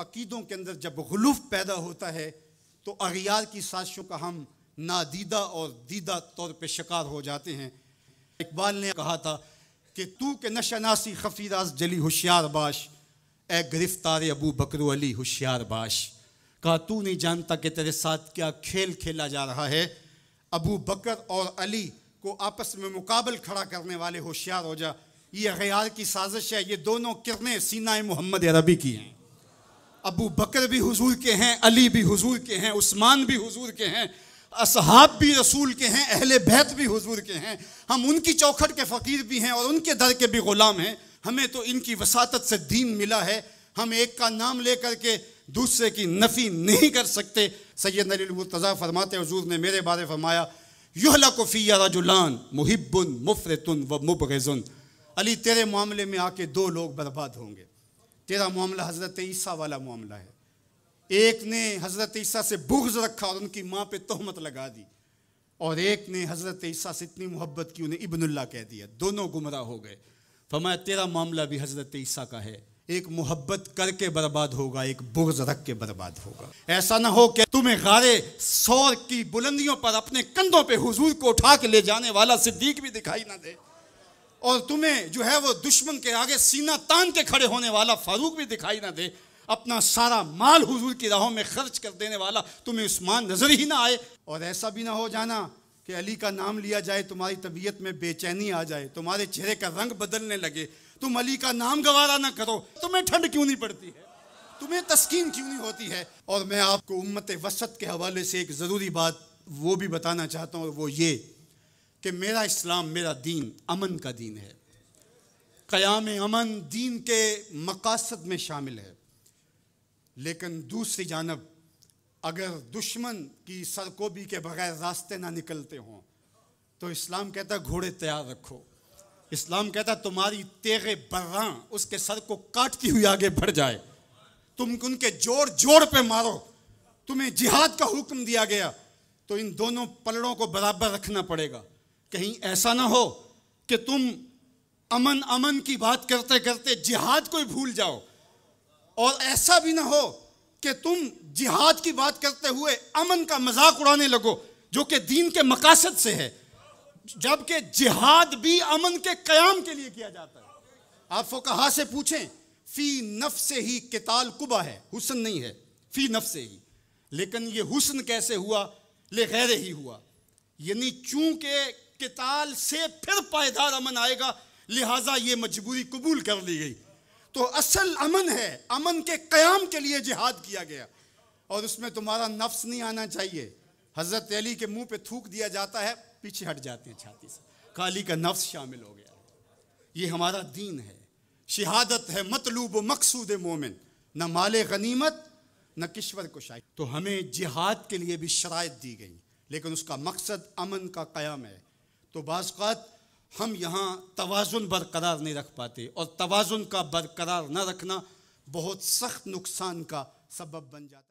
अकीदों के अंदर जब गलूफ पैदा होता है तो अगियार की साजिशों का हम नादीदा और दीदा तौर पर शिकार हो जाते हैं इकबाल ने कहा था कि तू के नशनासी खफी जली होशियार बाश ए गिरफ्तार अबू बकर अली होशियार बाश कहा तू नहीं जानता कि तेरे साथ क्या खेल खेला जा रहा है अबू बकर और अली को आपस में मुकाबल खड़ा करने वाले होशियार हो जा ये गैर की साजिश है ये दोनों किरणें सीनाए मोहम्मद अरबी की हैं अबू बकर भी हुजूर के हैं अली भी हुजूर के हैं उस्मान भी हुजूर के हैं असहाब भी रसूल के हैं अहले बैत भी हुजूर के हैं हम उनकी चौखट के फ़कीर भी हैं और उनके दर के भी ग़ुलाम हैं हमें तो इनकी वसात से दीन मिला है हम एक का नाम ले करके दूसरे की नफ़ी नहीं कर सकते सैद नलीमतज़ा फरमाते हजूर ने मेरे बारे फरमाया युहला कोफ़िया रजुलान मुहिबुन मुफरतुन व मुबगज़ुन अली तेरे मामले में आके दो लोग बर्बाद होंगे तेरा मामला हज़रत ईसा वाला मामला है एक ने हज़रत ईसा से बुग्ज रखा और उनकी माँ पे तोहमत लगा दी और एक ने हज़रत ईसा से इतनी मोहब्बत की उन्हें इबनुल्ला कह दिया दोनों गुमराह हो गए फरमाया तेरा मामला भी हज़रत ईसा का है एक मोहब्बत करके बर्बाद होगा एक बुग्ज रख के बर्बाद होगा ऐसा ना हो कि तुम्हें गारे सौर की बुलंदियों पर अपने कंधों पे हुजूर को उठा के ले जाने वाला सिद्दीक भी दिखाई ना दे और तुम्हें जो है वो दुश्मन के आगे सीना तान के खड़े होने वाला फारूक भी दिखाई ना दे अपना सारा माल हुजूर की राहों में खर्च कर देने वाला तुम्हें उस्मान नजर ही ना आए और ऐसा भी ना हो जाना कि अली का नाम लिया जाए तुम्हारी तबीयत में बेचैनी आ जाए तुम्हारे चेहरे का रंग बदलने लगे तुम अली का नाम गवारा ना करो तुम्हें ठंड क्यों नहीं पड़ती है तुम्हें तस्कीन क्यों नहीं होती है और मैं आपको उम्मत वसत के हवाले से एक ज़रूरी बात वो भी बताना चाहता हूँ वो ये कि मेरा इस्लाम मेरा दीन अमन का दीन है क़याम अमन दीन के मकासद में शामिल है लेकिन दूसरी जानब अगर दुश्मन की सरकोबी के बगैर रास्ते ना निकलते हों तो इस्लाम कहता घोड़े तैयार रखो इस्लाम कहता तुम्हारी तेगे बर्रा उसके सर को काटती हुई आगे बढ़ जाए तुम उनके जोर जोर पे मारो तुम्हें जिहाद का हुक्म दिया गया तो इन दोनों पलड़ों को बराबर रखना पड़ेगा कहीं ऐसा ना हो कि तुम अमन अमन की बात करते करते जिहाद को ही भूल जाओ और ऐसा भी ना हो कि तुम जिहाद की बात करते हुए अमन का मजाक उड़ाने लगो जो कि दीन के मकासद से है जबकि जिहाद भी अमन के क्याम के लिए किया जाता है आप फोकहा से पूछें फी नफ से ही किताल कुबा है हुसन नहीं है फी नफ से ही लेकिन ये हुसन कैसे हुआ ले गैर ही हुआ यानी चूंकि किताल से फिर पायदार अमन आएगा लिहाजा ये मजबूरी कबूल कर ली गई तो असल अमन है अमन के क्याम के लिए जिहाद किया गया और उसमें तुम्हारा नफ्स नहीं आना चाहिए हज़रत अली के मुंह पे थूक दिया जाता है पीछे हट जाते हैं छाती से काली का नफ्स शामिल हो गया ये हमारा दीन है शहादत है मतलूब मकसूद मोमिन न माल गनीमत न किश्वर कुशाई तो हमें जिहाद के लिए भी शराय दी गई लेकिन उसका मकसद अमन का क़याम है तो बात हम यहाँ तोज़ुन बरकरार नहीं रख पाते और तोज़ुन का बरकरार न रखना बहुत सख्त नुकसान का सबब बन जाता